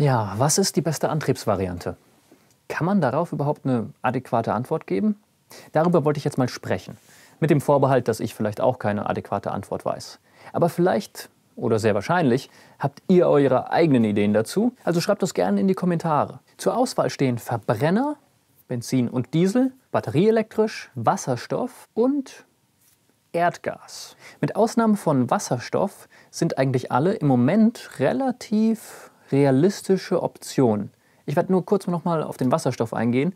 Ja, was ist die beste Antriebsvariante? Kann man darauf überhaupt eine adäquate Antwort geben? Darüber wollte ich jetzt mal sprechen. Mit dem Vorbehalt, dass ich vielleicht auch keine adäquate Antwort weiß. Aber vielleicht oder sehr wahrscheinlich habt ihr eure eigenen Ideen dazu, also schreibt das gerne in die Kommentare. Zur Auswahl stehen Verbrenner, Benzin und Diesel, batterieelektrisch, Wasserstoff und Erdgas. Mit Ausnahme von Wasserstoff sind eigentlich alle im Moment relativ realistische Option. Ich werde nur kurz nochmal auf den Wasserstoff eingehen,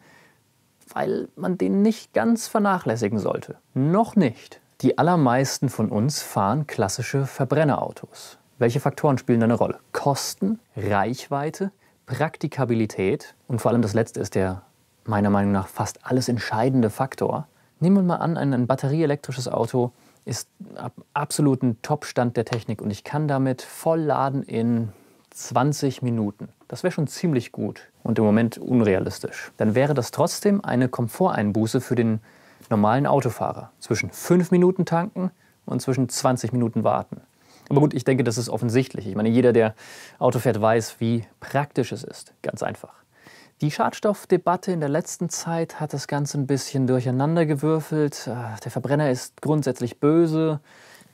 weil man den nicht ganz vernachlässigen sollte. Noch nicht. Die allermeisten von uns fahren klassische Verbrennerautos. Welche Faktoren spielen da eine Rolle? Kosten, Reichweite, Praktikabilität und vor allem das letzte ist der meiner Meinung nach fast alles entscheidende Faktor. Nehmen wir mal an, ein batterieelektrisches Auto ist ab absoluten Topstand der Technik und ich kann damit voll laden in 20 Minuten. Das wäre schon ziemlich gut und im Moment unrealistisch. Dann wäre das trotzdem eine Komforteinbuße für den normalen Autofahrer. Zwischen 5 Minuten tanken und zwischen 20 Minuten warten. Aber gut, ich denke, das ist offensichtlich. Ich meine, jeder, der Auto fährt, weiß, wie praktisch es ist. Ganz einfach. Die Schadstoffdebatte in der letzten Zeit hat das Ganze ein bisschen durcheinandergewürfelt. Ah, der Verbrenner ist grundsätzlich böse.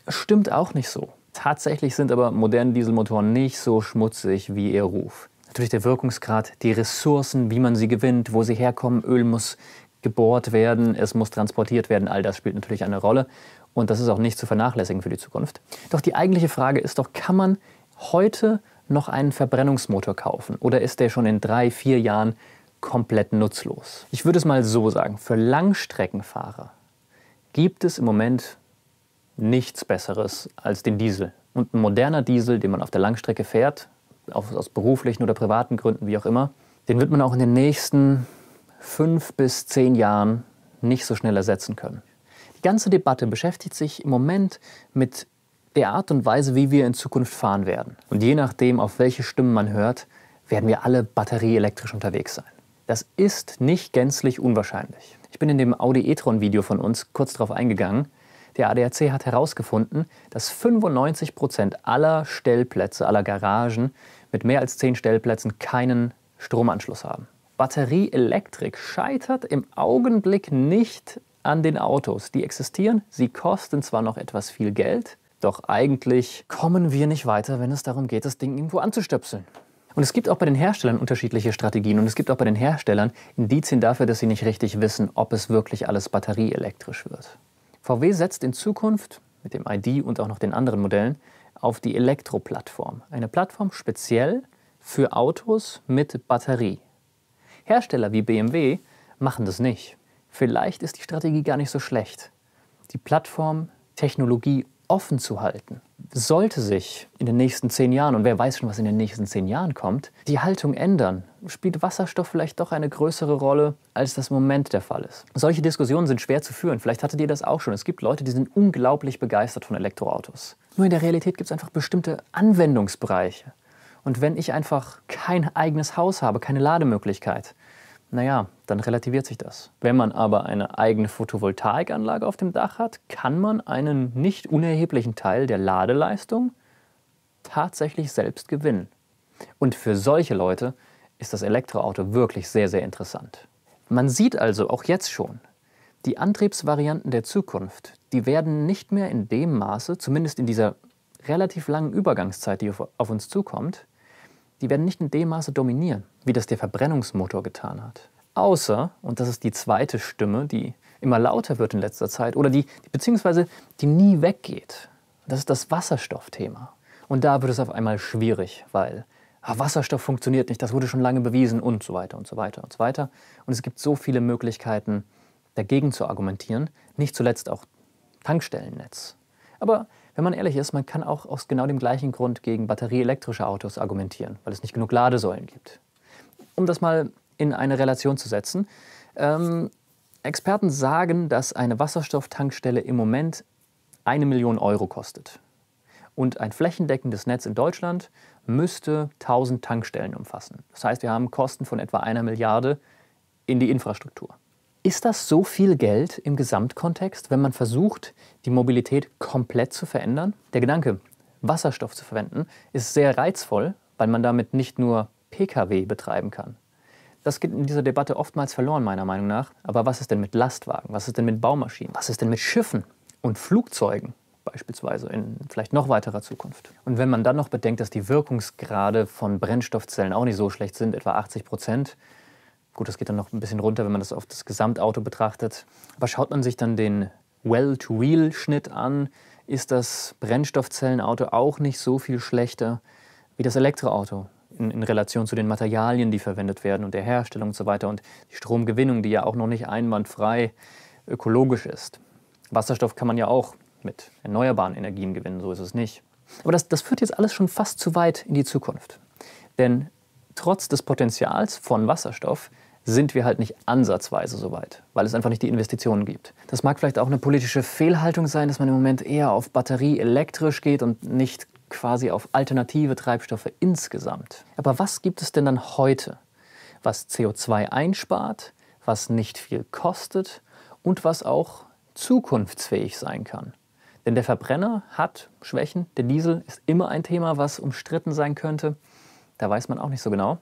Stimmt auch nicht so. Tatsächlich sind aber moderne Dieselmotoren nicht so schmutzig wie ihr Ruf. Natürlich der Wirkungsgrad, die Ressourcen, wie man sie gewinnt, wo sie herkommen, Öl muss gebohrt werden, es muss transportiert werden, all das spielt natürlich eine Rolle und das ist auch nicht zu vernachlässigen für die Zukunft. Doch die eigentliche Frage ist doch, kann man heute noch einen Verbrennungsmotor kaufen oder ist der schon in drei, vier Jahren komplett nutzlos? Ich würde es mal so sagen, für Langstreckenfahrer gibt es im Moment nichts Besseres als den Diesel. Und ein moderner Diesel, den man auf der Langstrecke fährt, aus beruflichen oder privaten Gründen, wie auch immer, den wird man auch in den nächsten fünf bis zehn Jahren nicht so schnell ersetzen können. Die ganze Debatte beschäftigt sich im Moment mit der Art und Weise, wie wir in Zukunft fahren werden. Und je nachdem, auf welche Stimmen man hört, werden wir alle batterieelektrisch unterwegs sein. Das ist nicht gänzlich unwahrscheinlich. Ich bin in dem Audi e-tron Video von uns kurz darauf eingegangen der ADAC hat herausgefunden, dass 95 Prozent aller Stellplätze, aller Garagen mit mehr als 10 Stellplätzen keinen Stromanschluss haben. Batterieelektrik scheitert im Augenblick nicht an den Autos. Die existieren, sie kosten zwar noch etwas viel Geld, doch eigentlich kommen wir nicht weiter, wenn es darum geht, das Ding irgendwo anzustöpseln. Und es gibt auch bei den Herstellern unterschiedliche Strategien und es gibt auch bei den Herstellern Indizien dafür, dass sie nicht richtig wissen, ob es wirklich alles batterieelektrisch wird. VW setzt in Zukunft mit dem ID und auch noch den anderen Modellen auf die Elektroplattform. Eine Plattform speziell für Autos mit Batterie. Hersteller wie BMW machen das nicht. Vielleicht ist die Strategie gar nicht so schlecht. Die Plattform Technologie offen zu halten, sollte sich in den nächsten zehn Jahren, und wer weiß schon, was in den nächsten zehn Jahren kommt, die Haltung ändern spielt Wasserstoff vielleicht doch eine größere Rolle, als das im Moment der Fall ist. Solche Diskussionen sind schwer zu führen. Vielleicht hattet ihr das auch schon. Es gibt Leute, die sind unglaublich begeistert von Elektroautos. Nur in der Realität gibt es einfach bestimmte Anwendungsbereiche. Und wenn ich einfach kein eigenes Haus habe, keine Lademöglichkeit, naja, dann relativiert sich das. Wenn man aber eine eigene Photovoltaikanlage auf dem Dach hat, kann man einen nicht unerheblichen Teil der Ladeleistung tatsächlich selbst gewinnen. Und für solche Leute ist das Elektroauto wirklich sehr, sehr interessant. Man sieht also auch jetzt schon, die Antriebsvarianten der Zukunft, die werden nicht mehr in dem Maße, zumindest in dieser relativ langen Übergangszeit, die auf uns zukommt, die werden nicht in dem Maße dominieren, wie das der Verbrennungsmotor getan hat. Außer, und das ist die zweite Stimme, die immer lauter wird in letzter Zeit, oder die, beziehungsweise die nie weggeht, das ist das Wasserstoffthema. Und da wird es auf einmal schwierig, weil ah, Wasserstoff funktioniert nicht, das wurde schon lange bewiesen und so weiter und so weiter und so weiter. Und es gibt so viele Möglichkeiten, dagegen zu argumentieren, nicht zuletzt auch Tankstellennetz. Aber wenn man ehrlich ist, man kann auch aus genau dem gleichen Grund gegen batterieelektrische Autos argumentieren, weil es nicht genug Ladesäulen gibt. Um das mal in eine Relation zu setzen, ähm, Experten sagen, dass eine Wasserstofftankstelle im Moment eine Million Euro kostet. Und ein flächendeckendes Netz in Deutschland müsste 1000 Tankstellen umfassen. Das heißt, wir haben Kosten von etwa einer Milliarde in die Infrastruktur. Ist das so viel Geld im Gesamtkontext, wenn man versucht, die Mobilität komplett zu verändern? Der Gedanke, Wasserstoff zu verwenden, ist sehr reizvoll, weil man damit nicht nur Pkw betreiben kann. Das geht in dieser Debatte oftmals verloren, meiner Meinung nach. Aber was ist denn mit Lastwagen? Was ist denn mit Baumaschinen? Was ist denn mit Schiffen und Flugzeugen? beispielsweise in vielleicht noch weiterer Zukunft. Und wenn man dann noch bedenkt, dass die Wirkungsgrade von Brennstoffzellen auch nicht so schlecht sind, etwa 80 Prozent, gut, das geht dann noch ein bisschen runter, wenn man das auf das Gesamtauto betrachtet, aber schaut man sich dann den Well-to-Wheel-Schnitt an, ist das Brennstoffzellenauto auch nicht so viel schlechter wie das Elektroauto in, in Relation zu den Materialien, die verwendet werden und der Herstellung und so weiter und die Stromgewinnung, die ja auch noch nicht einwandfrei ökologisch ist. Wasserstoff kann man ja auch mit erneuerbaren Energien gewinnen, so ist es nicht. Aber das, das führt jetzt alles schon fast zu weit in die Zukunft. Denn trotz des Potenzials von Wasserstoff sind wir halt nicht ansatzweise so weit, weil es einfach nicht die Investitionen gibt. Das mag vielleicht auch eine politische Fehlhaltung sein, dass man im Moment eher auf Batterie elektrisch geht und nicht quasi auf alternative Treibstoffe insgesamt. Aber was gibt es denn dann heute, was CO2 einspart, was nicht viel kostet und was auch zukunftsfähig sein kann? Denn der Verbrenner hat Schwächen. Der Diesel ist immer ein Thema, was umstritten sein könnte. Da weiß man auch nicht so genau.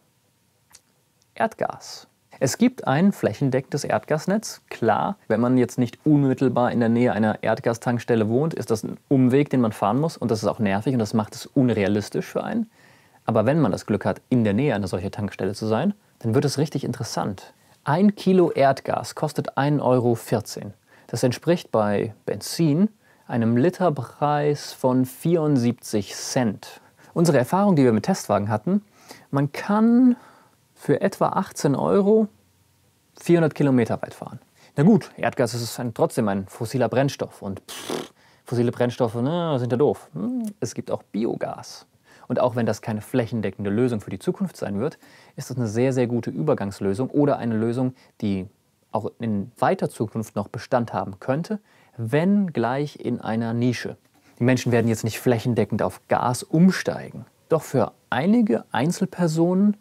Erdgas. Es gibt ein flächendeckendes Erdgasnetz. Klar, wenn man jetzt nicht unmittelbar in der Nähe einer Erdgastankstelle wohnt, ist das ein Umweg, den man fahren muss. Und das ist auch nervig und das macht es unrealistisch für einen. Aber wenn man das Glück hat, in der Nähe einer solchen Tankstelle zu sein, dann wird es richtig interessant. Ein Kilo Erdgas kostet 1,14 Euro. Das entspricht bei Benzin einem Literpreis von 74 Cent. Unsere Erfahrung, die wir mit Testwagen hatten, man kann für etwa 18 Euro 400 Kilometer weit fahren. Na gut, Erdgas ist ein, trotzdem ein fossiler Brennstoff und pff, fossile Brennstoffe na, ne, sind ja doof. Hm, es gibt auch Biogas. Und auch wenn das keine flächendeckende Lösung für die Zukunft sein wird, ist das eine sehr, sehr gute Übergangslösung oder eine Lösung, die auch in weiter Zukunft noch Bestand haben könnte, wenn gleich in einer Nische. Die Menschen werden jetzt nicht flächendeckend auf Gas umsteigen. Doch für einige Einzelpersonen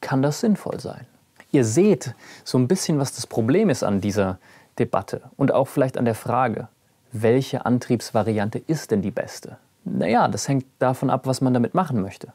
kann das sinnvoll sein. Ihr seht so ein bisschen, was das Problem ist an dieser Debatte und auch vielleicht an der Frage, welche Antriebsvariante ist denn die beste? Naja, das hängt davon ab, was man damit machen möchte.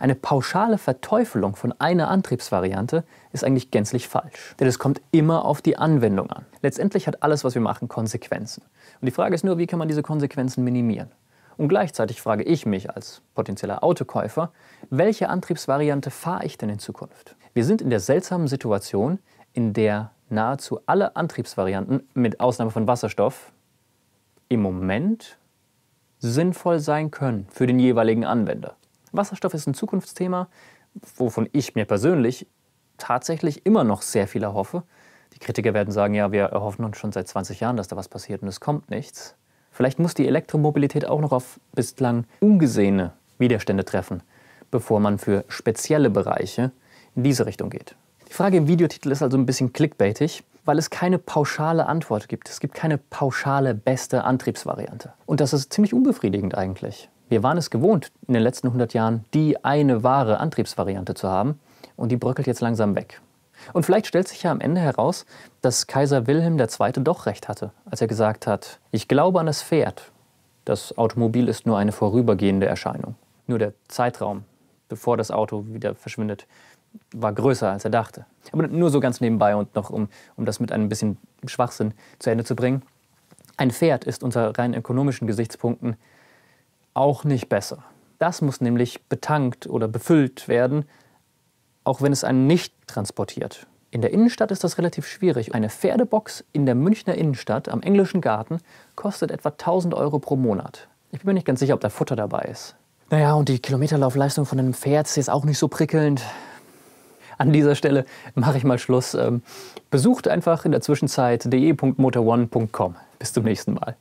Eine pauschale Verteufelung von einer Antriebsvariante ist eigentlich gänzlich falsch, denn es kommt immer auf die Anwendung an. Letztendlich hat alles, was wir machen, Konsequenzen. Und die Frage ist nur, wie kann man diese Konsequenzen minimieren? Und gleichzeitig frage ich mich als potenzieller Autokäufer, welche Antriebsvariante fahre ich denn in Zukunft? Wir sind in der seltsamen Situation, in der nahezu alle Antriebsvarianten, mit Ausnahme von Wasserstoff, im Moment sinnvoll sein können für den jeweiligen Anwender. Wasserstoff ist ein Zukunftsthema, wovon ich mir persönlich tatsächlich immer noch sehr viel erhoffe. Die Kritiker werden sagen, ja, wir erhoffen uns schon seit 20 Jahren, dass da was passiert und es kommt nichts. Vielleicht muss die Elektromobilität auch noch auf bislang ungesehene Widerstände treffen, bevor man für spezielle Bereiche in diese Richtung geht. Die Frage im Videotitel ist also ein bisschen clickbaitig, weil es keine pauschale Antwort gibt. Es gibt keine pauschale beste Antriebsvariante. Und das ist ziemlich unbefriedigend eigentlich. Wir waren es gewohnt, in den letzten 100 Jahren die eine wahre Antriebsvariante zu haben und die bröckelt jetzt langsam weg. Und vielleicht stellt sich ja am Ende heraus, dass Kaiser Wilhelm II. doch recht hatte, als er gesagt hat, ich glaube an das Pferd, das Automobil ist nur eine vorübergehende Erscheinung. Nur der Zeitraum, bevor das Auto wieder verschwindet, war größer, als er dachte. Aber nur so ganz nebenbei und noch, um, um das mit einem bisschen Schwachsinn zu Ende zu bringen. Ein Pferd ist unter rein ökonomischen Gesichtspunkten auch nicht besser. Das muss nämlich betankt oder befüllt werden, auch wenn es einen nicht transportiert. In der Innenstadt ist das relativ schwierig. Eine Pferdebox in der Münchner Innenstadt am Englischen Garten kostet etwa 1000 Euro pro Monat. Ich bin mir nicht ganz sicher, ob da Futter dabei ist. Naja, und die Kilometerlaufleistung von einem Pferd ist jetzt auch nicht so prickelnd. An dieser Stelle mache ich mal Schluss. Ähm, besucht einfach in der Zwischenzeit de.motorone.com. Bis zum nächsten Mal.